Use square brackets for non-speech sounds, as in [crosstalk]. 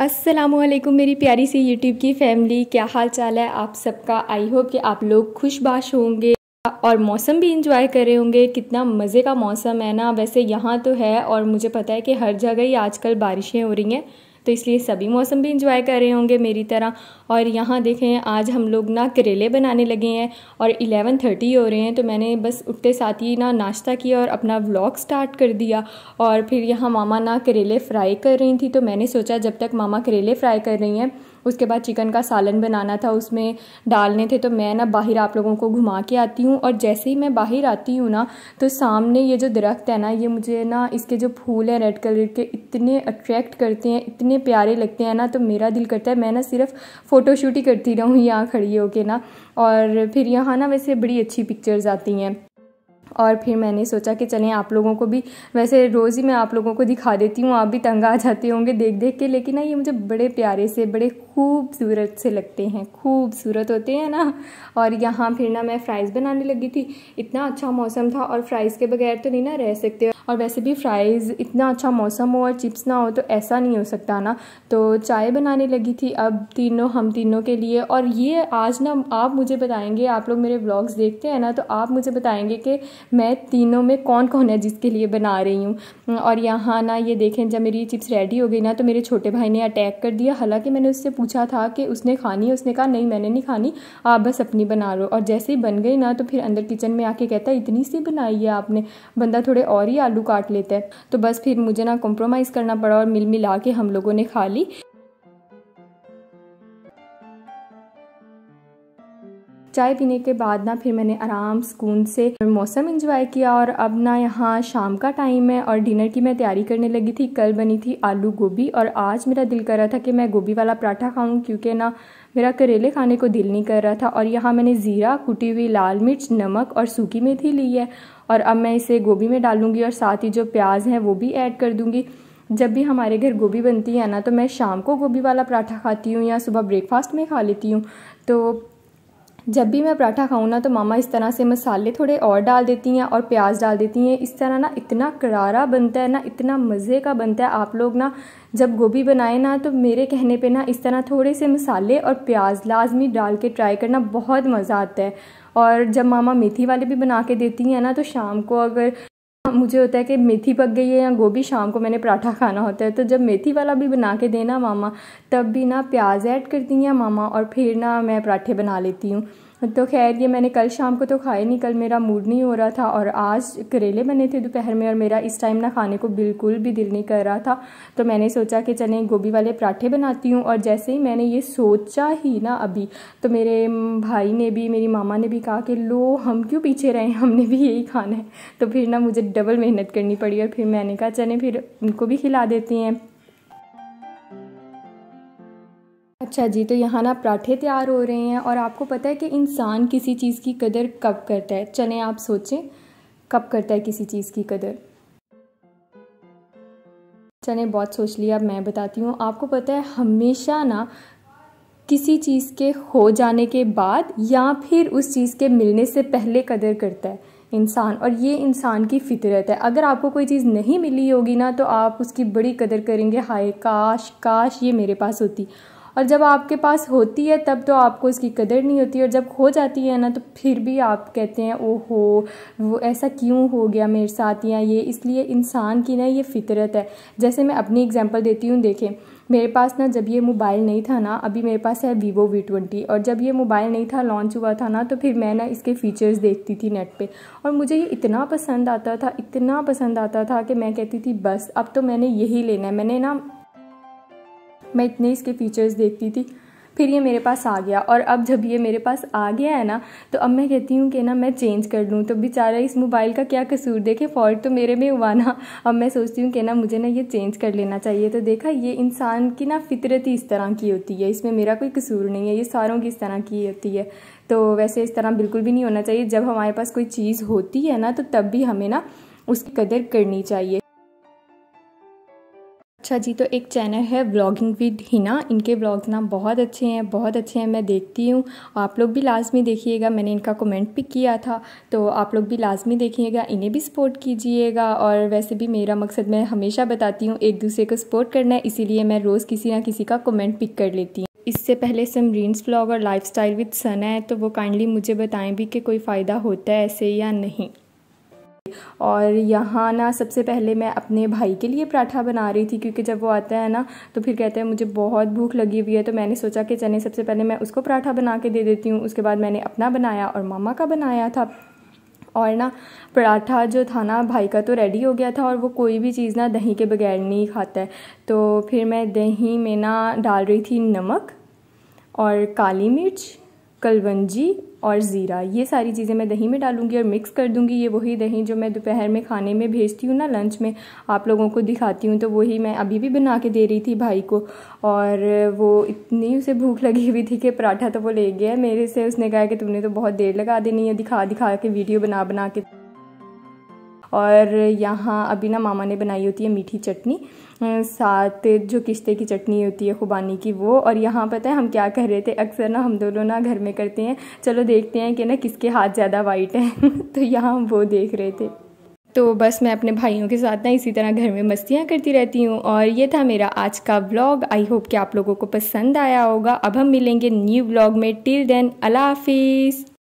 असलम मेरी प्यारी सी यूट्यूब की फैमिली क्या हाल चाल है आप सबका आई होप कि आप लोग खुशबाश होंगे और मौसम भी इंजॉय कर रहे होंगे कितना मज़े का मौसम है ना वैसे यहाँ तो है और मुझे पता है कि हर जगह ही आजकल बारिशें हो रही हैं तो इसलिए सभी मौसम भी इंजॉय कर रहे होंगे मेरी तरह और यहाँ देखें आज हम लोग ना करेले बनाने लगे हैं और इलेवन थर्टी हो रहे हैं तो मैंने बस उठते साथ ही ना नाश्ता किया और अपना व्लॉग स्टार्ट कर दिया और फिर यहाँ मामा ना करेले फ्राई कर रही थी तो मैंने सोचा जब तक मामा करेले फ्राई कर रही हैं उसके बाद चिकन का सालन बनाना था उसमें डालने थे तो मैं ना बाहर आप लोगों को घुमा के आती हूँ और जैसे ही मैं बाहर आती हूँ ना तो सामने ये जो दरख्त है ना ये मुझे ना इसके जो फूल हैं रेड कलर के इतने अट्रैक्ट करते हैं इतने प्यारे लगते हैं ना तो मेरा दिल करता है मैं ना सिर्फ फ़ोटोशूट ही करती रहूँ यहाँ खड़ी होके ना और फिर यहाँ ना वैसे बड़ी अच्छी पिक्चर्स आती हैं और फिर मैंने सोचा कि चलें आप लोगों को भी वैसे रोज़ ही मैं आप लोगों को दिखा देती हूँ आप भी तंग आ जाते होंगे देख देख के लेकिन ना ये मुझे बड़े प्यारे से बड़े खूबसूरत से लगते हैं खूबसूरत होते हैं ना और यहाँ फिर ना मैं फ्राइज़ बनाने लगी थी इतना अच्छा मौसम था और फ्राइज़ के बगैर तो नहीं ना रह सकते और वैसे भी फ्राइज़ इतना अच्छा मौसम हो और चिप्स ना हो तो ऐसा नहीं हो सकता ना तो चाय बनाने लगी थी अब तीनों हम तीनों के लिए और ये आज ना आप मुझे बताएंगे आप लोग मेरे ब्लॉग्स देखते हैं ना तो आप मुझे बताएंगे कि मैं तीनों में कौन कौन है जिसके लिए बना रही हूँ और यहाँ ना ये देखें जब मेरी चिप्स रेडी हो गई ना तो मेरे छोटे भाई ने अटैक कर दिया हालाँकि मैंने उससे पूछा था कि उसने खानी है उसने कहा नहीं मैंने नहीं खानी आप बस अपनी बना लो और जैसे ही बन गई ना तो फिर अंदर किचन में आके कहता इतनी सी बनाई है आपने बंदा थोड़े और ही आलू आलू काट लेते हैं तो बस फिर मुझे ना कॉम्प्रोमाइज़ करना पड़ा और मिल मिला के हम लोगों ने खा ली चाय पीने के बाद ना फिर मैंने आराम सुकून से मौसम इंजॉय किया और अब ना यहाँ शाम का टाइम है और डिनर की मैं तैयारी करने लगी थी कल बनी थी आलू गोभी और आज मेरा दिल कर रहा था कि मैं गोभी वाला पराठा खाऊं क्योंकि ना मेरा करेले खाने को दिल नहीं कर रहा था और यहाँ मैंने ज़ीरा कुटी हुई लाल मिर्च नमक और सूखी मेथी ली है और अब मैं इसे गोभी में डालूंगी और साथ ही जो प्याज है वो भी ऐड कर दूँगी जब भी हमारे घर गोभी बनती है ना तो मैं शाम को गोभी वाला पराठा खाती हूँ या सुबह ब्रेकफास्ट में खा लेती हूँ तो जब भी मैं पराठा खाऊँ ना तो मामा इस तरह से मसाले थोड़े और डाल देती हैं और प्याज डाल देती हैं इस तरह ना इतना करारा बनता है ना इतना मज़े का बनता है आप लोग ना जब गोभी बनाए ना तो मेरे कहने पे ना इस तरह थोड़े से मसाले और प्याज लाजमी डाल के ट्राई करना बहुत मज़ा आता है और जब मामा मेथी वाले भी बना के देती हैं ना तो शाम को अगर [laughs] मुझे होता है कि मेथी पक गई है या गोभी शाम को मैंने पराठा खाना होता है तो जब मेथी वाला भी बना के देना मामा तब भी ना प्याज ऐड करती हैं मामा और फिर ना मैं पराठे बना लेती हूँ तो खैर ये मैंने कल शाम को तो खाए नहीं कल मेरा मूड नहीं हो रहा था और आज करेले बने थे दोपहर में और मेरा इस टाइम ना खाने को बिल्कुल भी दिल नहीं कर रहा था तो मैंने सोचा कि चने गोभी वाले पराठे बनाती हूँ और जैसे ही मैंने ये सोचा ही ना अभी तो मेरे भाई ने भी मेरी मामा ने भी कहा कि लो हम क्यों पीछे रहे हमने भी यही खाना है तो फिर ना मुझे डबल मेहनत करनी पड़ी और फिर मैंने कहा चने फिर उनको भी खिला देती हैं अच्छा जी तो यहाँ ना पराठे तैयार हो रहे हैं और आपको पता है कि इंसान किसी चीज़ की कदर कब करता है चले आप सोचें कब करता है किसी चीज़ की कदर चने बहुत सोच लिया अब मैं बताती हूँ आपको पता है हमेशा ना किसी चीज़ के हो जाने के बाद या फिर उस चीज़ के मिलने से पहले कदर करता है इंसान और ये इंसान की फितरत है अगर आपको कोई चीज़ नहीं मिली होगी ना तो आप उसकी बड़ी कदर करेंगे हाय काश काश ये मेरे पास होती और जब आपके पास होती है तब तो आपको इसकी कदर नहीं होती और जब खो जाती है ना तो फिर भी आप कहते हैं ओहो वो ऐसा क्यों हो गया मेरे साथ या ये इसलिए इंसान की ना ये फितरत है जैसे मैं अपनी एग्जांपल देती हूँ देखें मेरे पास ना जब ये मोबाइल नहीं था ना अभी मेरे पास है वीवो वी ट्वेंटी और जब ये मोबाइल नहीं था लॉन्च हुआ था ना तो फिर मैं ना इसके फ़ीचर्स देखती थी नेट पे और मुझे ये इतना पसंद आता था इतना पसंद आता था कि मैं कहती थी बस अब तो मैंने यही लेना है मैंने ना मैं इतने इसके फीचर्स देखती थी फिर ये मेरे पास आ गया और अब जब ये मेरे पास आ गया है ना तो अब मैं कहती हूँ कि ना मैं चेंज कर लूँ तो बेचारा इस मोबाइल का क्या कसूर देखे फॉल्ट तो मेरे में हुआ ना अब मैं सोचती हूँ कि ना मुझे ना ये चेंज कर लेना चाहिए तो देखा ये इंसान की ना फितरत ही इस तरह की होती है इसमें मेरा कोई कसूर नहीं है ये सारों की इस तरह की होती है तो वैसे इस तरह बिल्कुल भी नहीं होना चाहिए जब हमारे पास कोई चीज़ होती है ना तो तब भी हमें ना उसकी कदर करनी चाहिए अच्छा जी तो एक चैनल है ब्लॉगिंग विद हिना इनके ब्लॉग्स ना बहुत अच्छे हैं बहुत अच्छे हैं मैं देखती हूँ आप लोग भी लाजमी देखिएगा मैंने इनका कमेंट भी किया था तो आप लोग भी लाजमी देखिएगा इन्हें भी सपोर्ट कीजिएगा और वैसे भी मेरा मकसद मैं हमेशा बताती हूँ एक दूसरे को सपोर्ट करना है इसीलिए मैं रोज़ किसी ना किसी का कमेंट पिक कर लेती हूँ इससे पहले समरीन्स ब्लॉग और लाइफ स्टाइल विद सना है तो वो काइंडली मुझे बताएं भी कि कोई फ़ायदा होता है ऐसे या नहीं और यहाँ ना सबसे पहले मैं अपने भाई के लिए पराठा बना रही थी क्योंकि जब वो आता है ना तो फिर कहते हैं मुझे बहुत भूख लगी हुई है तो मैंने सोचा कि चने सबसे पहले मैं उसको पराठा बना के दे देती हूँ उसके बाद मैंने अपना बनाया और मामा का बनाया था और ना पराठा जो था ना भाई का तो रेडी हो गया था और वो कोई भी चीज़ ना दही के बगैर नहीं खाता है तो फिर मैं दही में ना डाल रही थी नमक और काली मिर्च कलवंजी और ज़ीरा ये सारी चीज़ें मैं दही में डालूंगी और मिक्स कर दूंगी ये वही दही जो मैं दोपहर में खाने में भेजती हूँ ना लंच में आप लोगों को दिखाती हूँ तो वही मैं अभी भी बना के दे रही थी भाई को और वो इतनी उसे भूख लगी हुई थी कि पराठा तो वो ले गया मेरे से उसने कहा कि तुमने तो बहुत देर लगा देनी है दिखा दिखा के वीडियो बना बना के और यहाँ अभी ना मामा ने बनाई होती है मीठी चटनी साथ जो किश्ते की चटनी होती है खुबानी की वो और यहाँ पता है हम क्या कर रहे थे अक्सर ना हम दोनों ना घर में करते हैं चलो देखते हैं कि ना किसके हाथ ज़्यादा वाइट हैं [laughs] तो यहाँ हम वो देख रहे थे तो बस मैं अपने भाइयों के साथ ना इसी तरह घर में मस्तियाँ करती रहती हूँ और ये था मेरा आज का व्लॉग आई होप कि आप लोगों को पसंद आया होगा अब हम मिलेंगे न्यू व्लॉग में टिल देन अला हाफिज़